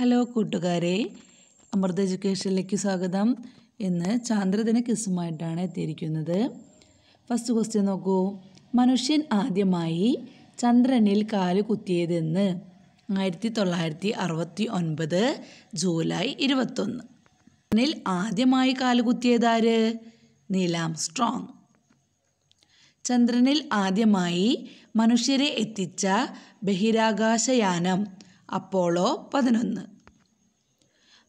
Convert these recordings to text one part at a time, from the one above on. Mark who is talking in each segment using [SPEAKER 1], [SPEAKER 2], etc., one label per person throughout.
[SPEAKER 1] hello കൂട്ടുകാരെ അമൃത എഡ്യൂക്കേഷനിലേക്ക് സ്വാഗതം ഇന്ന് ചാന്ദ്രദിന ക്വിസുമായിട്ടാണ് എത്തിയിരിക്കുന്നത് ഫസ്റ്റ് ക്വസ്റ്റ്യൻ നോക്കൂ മനുഷ്യൻ ആദ്യമായി ചന്ദ്രനിൽ കാല് കുത്തിയതെന്ന് ആയിരത്തി തൊള്ളായിരത്തി അറുപത്തി ഒൻപത് ജൂലൈ ഇരുപത്തൊന്ന് ചന്ദ്രനിൽ ആദ്യമായി കാല് കുത്തിയതാര് നീലാം സ്ട്രോങ് ചന്ദ്രനിൽ ആദ്യമായി മനുഷ്യരെ എത്തിച്ച ബഹിരാകാശയാനം അപ്പോളോ പതിനൊന്ന്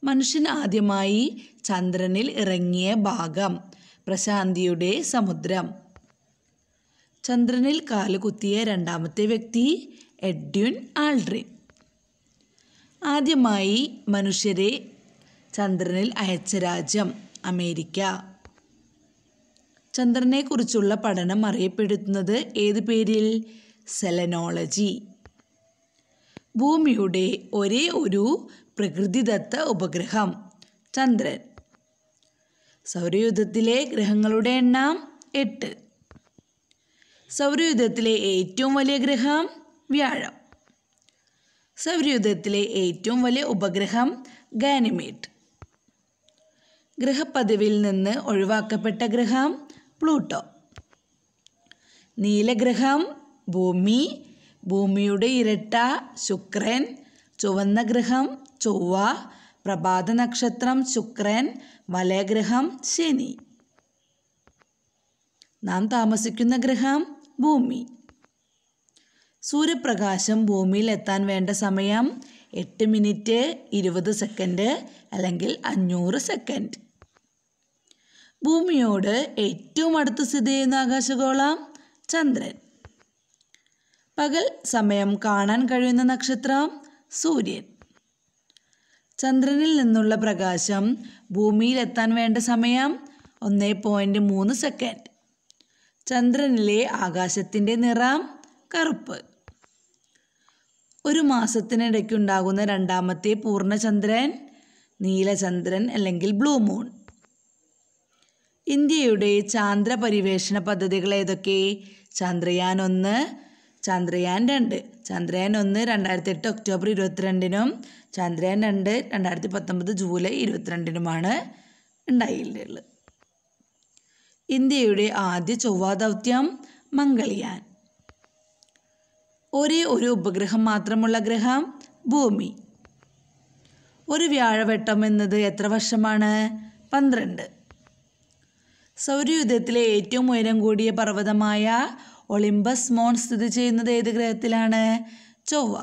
[SPEAKER 1] മനുഷ്യൻ ആദ്യമായി ചന്ദ്രനിൽ ഇറങ്ങിയ ഭാഗം പ്രശാന്തിയുടെ സമുദ്രം ചന്ദ്രനിൽ കാലുകുത്തിയ രണ്ടാമത്തെ വ്യക്തി എഡ്വിൻ ആൾഡ്രിൻ ആദ്യമായി മനുഷ്യരെ ചന്ദ്രനിൽ അയച്ച രാജ്യം അമേരിക്ക ചന്ദ്രനെക്കുറിച്ചുള്ള പഠനം അറിയപ്പെടുന്നത് ഏത് പേരിൽ സെലനോളജി ഭൂമിയുടെ ഒരേ ഒരു പ്രകൃതിദത്ത ഉപഗ്രഹം ചന്ദ്രൻ സൗരയൂഥത്തിലെ ഗ്രഹങ്ങളുടെ എണ്ണം എട്ട് സൗരയൂഥത്തിലെ ഏറ്റവും വലിയ ഗ്രഹം വ്യാഴം സൗരയൂഥത്തിലെ ഏറ്റവും വലിയ ഉപഗ്രഹം ഗാനിമേറ്റ് ഗ്രഹപദവിയിൽ നിന്ന് ഒഴിവാക്കപ്പെട്ട ഗ്രഹം പ്ലൂട്ടോ നീലഗ്രഹം ഭൂമി ഭൂമിയുടെ ഇരട്ട ശുക്രൻ ചുവന്ന ഗ്രഹം ചൊവ്വ പ്രഭാത നക്ഷത്രം ശുക്രൻ വലയഗ്രഹം ശനി നാം താമസിക്കുന്ന ഗ്രഹം ഭൂമി സൂര്യപ്രകാശം ഭൂമിയിൽ എത്താൻ വേണ്ട സമയം എട്ട് മിനിറ്റ് ഇരുപത് സെക്കൻഡ് അല്ലെങ്കിൽ അഞ്ഞൂറ് സെക്കൻഡ് ഭൂമിയോട് ഏറ്റവും അടുത്ത് സ്ഥിതി ചെയ്യുന്ന ആകാശഗോളം ചന്ദ്രൻ പകൽ സമയം കാണാൻ കഴിയുന്ന നക്ഷത്രം സൂര്യൻ ചന്ദ്രനിൽ നിന്നുള്ള പ്രകാശം ഭൂമിയിലെത്താൻ വേണ്ട സമയം ഒന്നേ പോയിൻറ്റ് മൂന്ന് സെക്കൻഡ് ചന്ദ്രനിലെ ആകാശത്തിൻ്റെ നിറം കറുപ്പ് ഒരു മാസത്തിനിടയ്ക്കുണ്ടാകുന്ന രണ്ടാമത്തെ പൂർണ്ണചന്ദ്രൻ നീലചന്ദ്രൻ അല്ലെങ്കിൽ ബ്ലൂ മൂൺ ഇന്ത്യയുടെ ചാന്ദ്ര പരിവേഷണ പദ്ധതികൾ ഏതൊക്കെ ചന്ദ്രയാൻ ഒന്ന് ചന്ദ്രയാൻ രണ്ട് ചന്ദ്രയാൻ ഒന്ന് രണ്ടായിരത്തി എട്ട് ഒക്ടോബർ ഇരുപത്തിരണ്ടിനും ചന്ദ്രയാൻ രണ്ട് രണ്ടായിരത്തി പത്തൊമ്പത് ജൂലൈ ഇരുപത്തിരണ്ടിനുമാണ് ഉണ്ടായിട്ടുള്ളത് ഇന്ത്യയുടെ ആദ്യ ചൊവ്വാ ദൗത്യം മംഗളിയാൻ ഒരേ ഒരു ഉപഗ്രഹം മാത്രമുള്ള ഗ്രഹം ഭൂമി ഒരു വ്യാഴവട്ടം എന്നത് എത്ര വർഷമാണ് പന്ത്രണ്ട് സൗരയുദ്ധത്തിലെ ഏറ്റവും ഉയരം കൂടിയ പർവ്വതമായ ഒളിമ്പസ് മോൺ സ്ഥിതി ചെയ്യുന്നത് ഏത് ഗ്രഹത്തിലാണ് ചൊവ്വ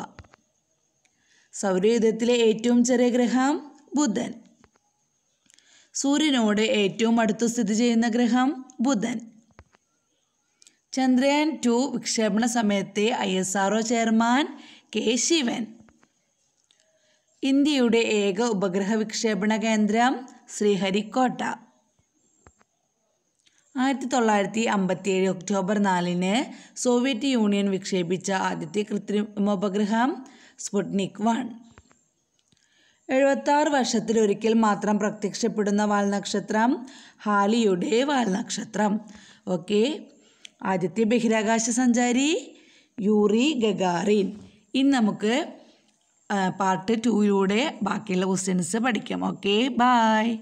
[SPEAKER 1] സൗരയുധത്തിലെ ഏറ്റവും ചെറിയ ഗ്രഹം ബുധൻ സൂര്യനോട് ഏറ്റവും അടുത്ത് സ്ഥിതി ചെയ്യുന്ന ഗ്രഹം ബുധൻ ചന്ദ്രയാൻ ടു വിക്ഷേപണ സമയത്തെ I S R chairman K Sivan ഇന്ത്യയുടെ ഏക ഉപഗ്രഹ വിക്ഷേപണ കേന്ദ്രം ശ്രീഹരിക്കോട്ട ആയിരത്തി തൊള്ളായിരത്തി അമ്പത്തിയേഴ് ഒക്ടോബർ നാലിന് സോവിയറ്റ് യൂണിയൻ വിക്ഷേപിച്ച ആദ്യത്തെ കൃത്രിമോപഗ്രഹം സ്പുട്നിക് വൺ എഴുപത്താറ് വർഷത്തിലൊരിക്കൽ മാത്രം പ്രത്യക്ഷപ്പെടുന്ന വാൽനക്ഷത്രം ഹാലിയുടെ വാൽനക്ഷത്രം ഓക്കെ ആദ്യത്തെ ബഹിരാകാശ സഞ്ചാരി യൂറി ഗഗാറിൻ ഇനി നമുക്ക് പാർട്ട് ടൂയിലൂടെ ബാക്കിയുള്ള ക്വസ്റ്റ്യൻസ് പഠിക്കാം ഓക്കെ ബായ്